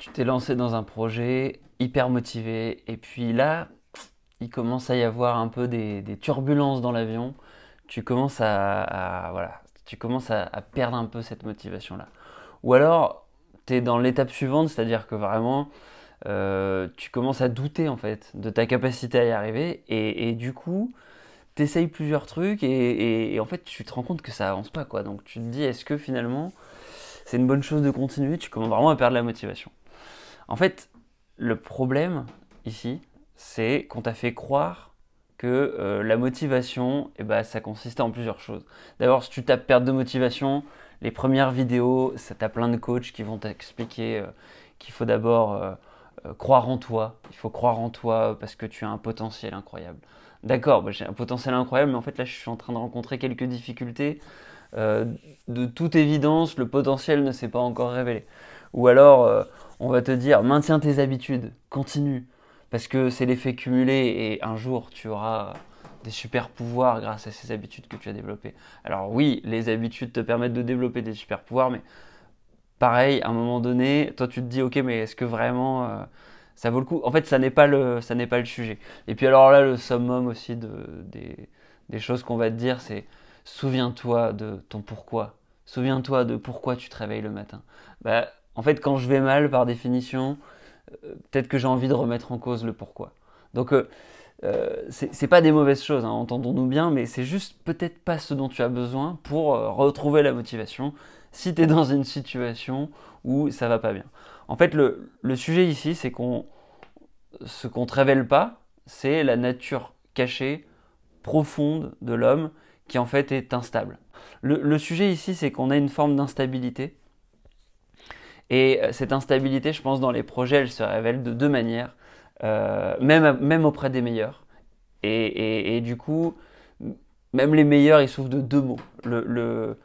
tu t'es lancé dans un projet hyper motivé et puis là, il commence à y avoir un peu des, turbulences dans l'avion. Tu commences à, voilà, tu commences à, perdre un peu cette motivation là. Ou alors, tu es dans l'étape suivante, c'est-à-dire que vraiment, euh, tu commences à douter en fait de ta capacité à y arriver et, du coup, tu essayes plusieurs trucs et, et, en fait, tu te rends compte que ça avance pas quoi. Donc tu te dis, est-ce que finalement, c'est une bonne chose de continuer Tu commences vraiment à perdre la motivation. En fait, le problème ici, c'est qu'on t'a fait croire que euh, la motivation, eh ben, ça consistait en plusieurs choses. D'abord, si tu tapes perte de motivation, les premières vidéos, ça t'a plein de coachs qui vont t'expliquer euh, qu'il faut d'abord euh, croire en toi. Il faut croire en toi parce que tu as un potentiel incroyable. D'accord, bah, j'ai un potentiel incroyable, mais en fait là, je suis en train de rencontrer quelques difficultés. de toute évidence, le potentiel ne s'est pas encore révélé. Ou alors, euh, on va te dire, maintiens tes habitudes, continue, parce que c'est l'effet cumulé et un jour, tu auras des super pouvoirs grâce à ces habitudes que tu as développées. Alors oui, les habitudes te permettent de développer des super pouvoirs, mais pareil, à un moment donné, toi tu te dis, ok, mais est-ce que vraiment euh, ça vaut le coup En fait, ça n'est pas le, pas le sujet. Et puis alors là, le summum aussi de, des, choses qu'on va te dire, c'est souviens-toi de ton pourquoi. Souviens-toi de pourquoi tu te réveilles le matin. Bah, en fait, quand je vais mal, par définition, euh, peut-être que j'ai envie de remettre en cause le pourquoi. Donc, euh, euh, ce n'est c'est pas des mauvaises choses, hein, entendons-nous bien, mais c'est juste peut-être pas ce dont tu as besoin pour retrouver la motivation si tu es dans une situation où ça va pas bien. En fait, le, sujet ici, c'est qu'on ce qu'on ne révèle pas, c'est la nature cachée, profonde de l'homme qui en fait est instable. le sujet ici, c'est qu'on a une forme d'instabilité et euh, cette instabilité, je pense, dans les projets, elle se révèle de deux manières, euh, même, même auprès des meilleurs. Et, et, et, du coup, même les meilleurs, ils souffrent de deux mots. Le, le,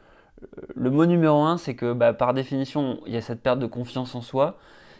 le mot numéro un, c'est que bah, par définition, il y a cette perte de confiance en soi,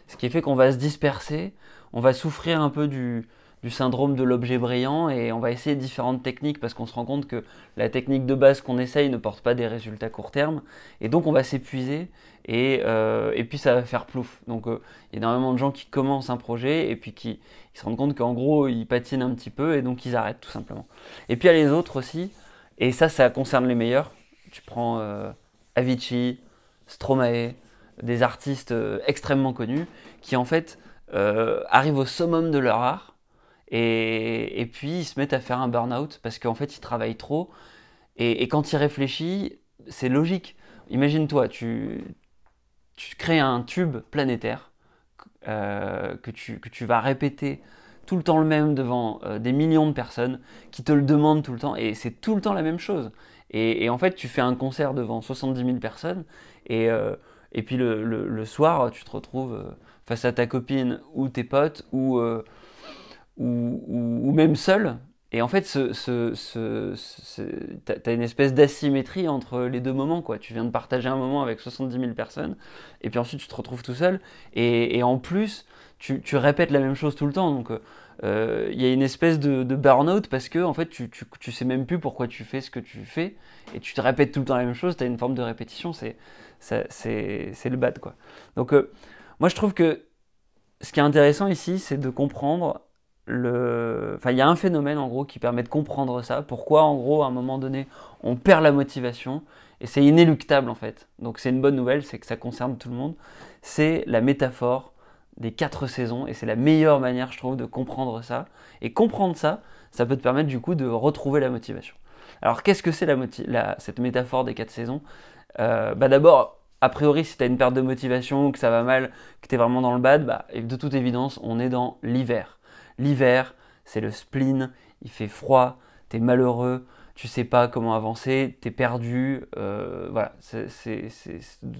ce qui fait qu'on va se disperser, on va souffrir un peu du, du syndrome de l'objet brillant et on va essayer différentes techniques parce qu'on se rend compte que la technique de base qu'on essaye ne porte pas des résultats court terme et donc on va s'épuiser et, euh, puis ça va faire plouf. Donc euh, il y a énormément de gens qui commencent un projet et puis qui se rendent compte qu'en gros ils patinent un petit peu et donc ils arrêtent tout simplement. Et puis il y a les autres aussi et ça ça concerne les meilleurs. Tu prends euh, Avicii, Stromae, des artistes extrêmement connus qui en fait arrivent au summum de leur art et, puis ils se mettent à faire un burn-out parce qu'en fait ils travaillent trop. Et, quand ils réfléchissent, c'est logique. Imagine-toi, tu, tu crées un tube planétaire euh, que, tu, que tu vas répéter tout le temps le même devant euh, des millions de personnes qui te le demandent tout le temps et c'est tout le temps la même chose. Et, en fait, tu fais un concert devant 70 000 personnes et, euh, et puis le, le, soir, tu te retrouves face à ta copine ou tes potes ou ou, même seul. Et en fait, ce, as une espèce d'asymétrie entre les deux moments. Quoi. Tu viens de partager un moment avec 70 000 personnes, et puis ensuite tu te retrouves tout seul. Et, en plus, tu, répètes la même chose tout le temps. Donc, euh, il y a une espèce de, burn-out parce que en fait, tu, tu, sais même plus pourquoi tu fais ce que tu fais, et tu te répètes tout le temps la même chose. Tu as une forme de répétition. C'est le bad. Quoi. Donc, euh, moi, je trouve que ce qui est intéressant ici, c'est de comprendre il y a un phénomène en gros qui permet de comprendre ça. Pourquoi en gros à un moment donné on perd la motivation et c'est inéluctable en fait. Donc c'est une bonne nouvelle, c'est que ça concerne tout le monde. C'est la métaphore des quatre saisons et c'est la meilleure manière je trouve de comprendre ça. Et comprendre ça, ça peut te permettre du coup de retrouver la motivation. Alors qu'est-ce que c'est la, cette métaphore des quatre saisons euh, bah, D'abord, a priori, si tu as une perte de motivation, ou que ça va mal, que tu es vraiment dans le bad, bah, de toute évidence, on est dans l'hiver. L'hiver, c'est le spleen, il fait froid, t'es malheureux, tu sais pas comment avancer, t'es perdu, euh, voilà, c'est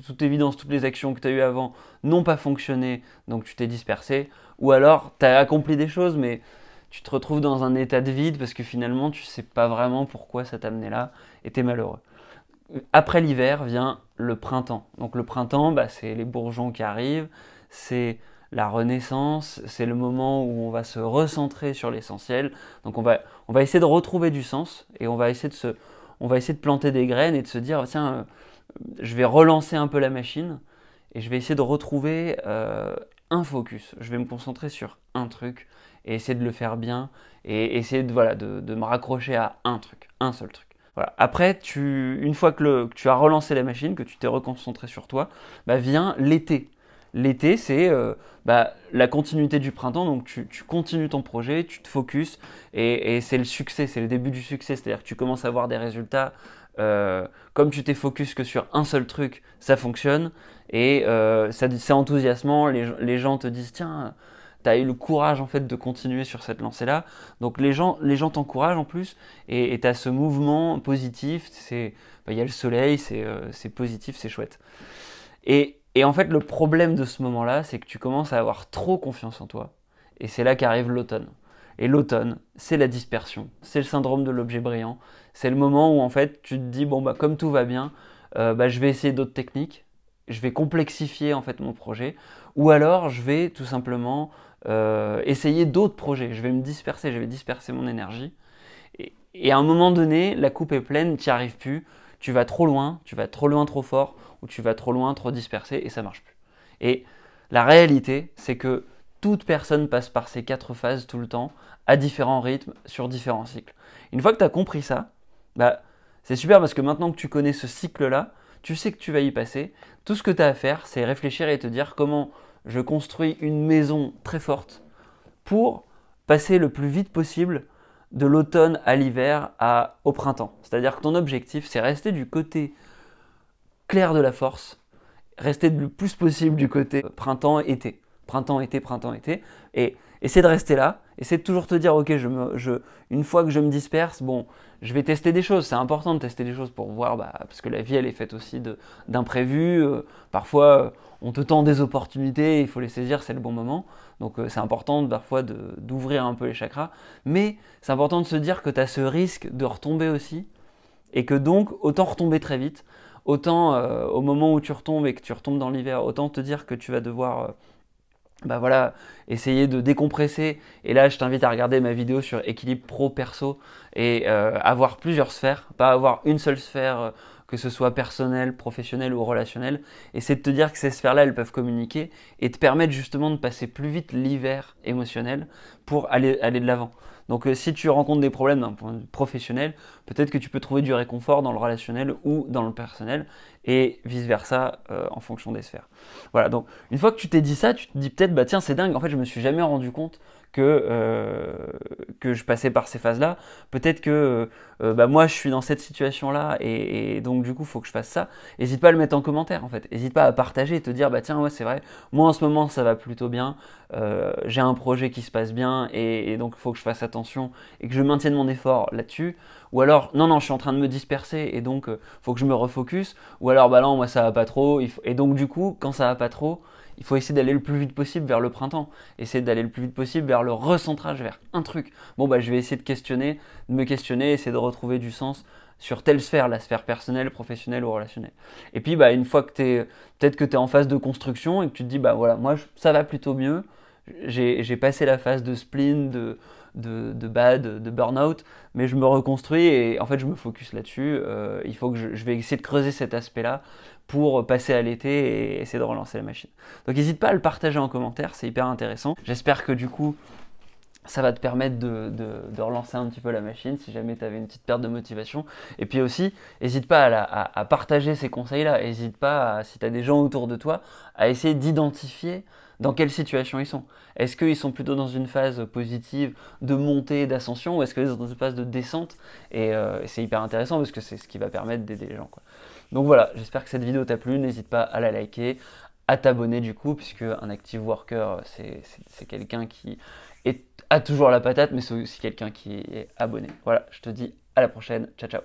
toute évidence, toutes les actions que tu as eues avant n'ont pas fonctionné, donc tu t'es dispersé, ou alors tu as accompli des choses, mais tu te retrouves dans un état de vide parce que finalement tu sais pas vraiment pourquoi ça t'a là et t'es malheureux. Après l'hiver vient le printemps. Donc le printemps, bah, c'est les bourgeons qui arrivent, c'est la renaissance, c'est le moment où on va se recentrer sur l'essentiel. Donc on va, on va essayer de retrouver du sens et on va essayer de se, on va essayer de planter des graines et de se dire tiens, euh, je vais relancer un peu la machine et je vais essayer de retrouver euh, un focus. Je vais me concentrer sur un truc et essayer de le faire bien et essayer de, voilà, de, me raccrocher à un truc, un seul truc. Voilà. Après, tu, une fois que, tu as relancé la machine, que tu t'es reconcentré sur toi, bah, vient l'été. L'été, c'est euh, bah, la continuité du printemps, donc tu, continues ton projet, tu te focuses, et, c'est le succès, c'est le début du succès, c'est-à-dire que tu commences à avoir des résultats. Euh, comme tu t'es focus que sur un seul truc, ça fonctionne, et euh, c'est enthousiasmant, les, gens te disent, tiens, tu as eu le courage en fait de continuer sur cette lancée-là. Donc les gens les gens t'encouragent en plus et tu as ce mouvement positif, bah, il y a le soleil, c'est positif, c'est chouette. Et et en fait, le problème de ce moment-là, c'est que tu commences à avoir trop confiance en toi. Et c'est là qu'arrive l'automne. Et l'automne, c'est la dispersion, c'est le syndrome de l'objet brillant. C'est le moment où en fait, tu te dis bon bah comme tout va bien, euh, bah, je vais essayer d'autres techniques, je vais complexifier en fait mon projet, ou alors je vais tout simplement euh, essayer d'autres projets. Je vais me disperser, je vais disperser mon énergie. Et, et à un moment donné, la coupe est pleine, tu n'y arrives plus tu vas trop loin, tu vas trop loin trop fort, ou tu vas trop loin trop dispersé, et ça marche plus. Et la réalité, c'est que toute personne passe par ces quatre phases tout le temps, à différents rythmes, sur différents cycles. Une fois que tu as compris ça, bah, c'est super parce que maintenant que tu connais ce cycle-là, tu sais que tu vas y passer. Tout ce que tu as à faire, c'est réfléchir et te dire comment je construis une maison très forte pour passer le plus vite possible de l'automne à l'hiver à, au printemps. C'est-à-dire que ton objectif, c'est rester du côté clair de la force, rester le plus possible du côté printemps-été. Printemps-été, printemps-été. Et essayer de rester là, Essaie de toujours te dire, ok, une fois que je me disperse, bon, je vais tester des choses. C'est important de tester des choses pour voir, bah, parce que la vie, elle est faite aussi d'imprévus. Euh, parfois, euh, on te tend des opportunités, il faut les saisir, c'est le bon moment. Donc, euh, c'est important parfois d'ouvrir un peu les chakras. Mais c'est important de se dire que tu as ce risque de retomber aussi, et que donc, autant retomber très vite, autant au moment où tu retombes et que tu retombes dans l'hiver, autant te dire que tu vas devoir bah voilà, essayer de décompresser. Et là, je t'invite à regarder ma vidéo sur équilibre pro-perso et euh, avoir plusieurs sphères, pas avoir une seule sphère, euh, que ce soit personnelle, professionnelle ou relationnelle. c'est de te dire que ces sphères-là, elles peuvent communiquer et te permettre justement de passer plus vite l'hiver émotionnel pour aller, aller de l'avant. Donc euh, si tu rencontres des problèmes d'un point de vue professionnel, peut-être que tu peux trouver du réconfort dans le relationnel ou dans le personnel, et vice-versa euh, en fonction des sphères. Voilà, donc une fois que tu t'es dit ça, tu te dis peut-être, bah tiens, c'est dingue, en fait, je me suis jamais rendu compte que, euh, que je passais par ces phases-là. Peut-être que euh, bah, moi, je suis dans cette situation-là, et, donc du coup, il faut que je fasse ça. N'hésite pas à le mettre en commentaire, en fait. N'hésite pas à partager et te dire, bah tiens, ouais, c'est vrai, moi en ce moment, ça va plutôt bien, j'ai un projet qui se passe bien, et, et donc il faut que je fasse attention et que je maintienne mon effort là-dessus ou alors non, non, je suis en train de me disperser et donc euh, faut que je me refocus, ou alors bah non, moi ça va pas trop, et donc du coup, quand ça va pas trop, il faut essayer d'aller le plus vite possible vers le printemps, essayer d'aller le plus vite possible vers le recentrage, vers un truc. Bon, bah je vais essayer de questionner, de me questionner, essayer de retrouver du sens sur telle sphère, la sphère personnelle, professionnelle ou relationnelle. Et puis, bah, une fois que tu es, peut-être que tu es en phase de construction et que tu te dis, bah voilà, moi, ça va plutôt mieux, j'ai passé la phase de spleen, de, de, bad, de burn-out, mais je me reconstruis et en fait je me focus là-dessus. Euh, il faut que je, vais essayer de creuser cet aspect-là pour passer à l'été et essayer de relancer la machine. Donc n'hésite pas à le partager en commentaire, c'est hyper intéressant. J'espère que du coup ça va te permettre de, de, relancer un petit peu la machine si jamais tu avais une petite perte de motivation. Et puis aussi, n'hésite pas à, à, partager ces conseils-là. N'hésite pas, si tu as des gens autour de toi, à essayer d'identifier dans quelle situation ils sont. Est-ce qu'ils sont plutôt dans une phase positive de montée, d'ascension, ou est-ce qu'ils sont dans une phase de descente euh, Et, c'est hyper intéressant parce que c'est ce qui va permettre d'aider les gens. Donc voilà, j'espère que cette vidéo t'a plu. N'hésite pas à la liker, à t'abonner du coup, puisque un active worker, c'est quelqu'un qui a toujours la patate, mais c'est aussi quelqu'un qui est abonné. Voilà, je te dis à la prochaine. Ciao, ciao.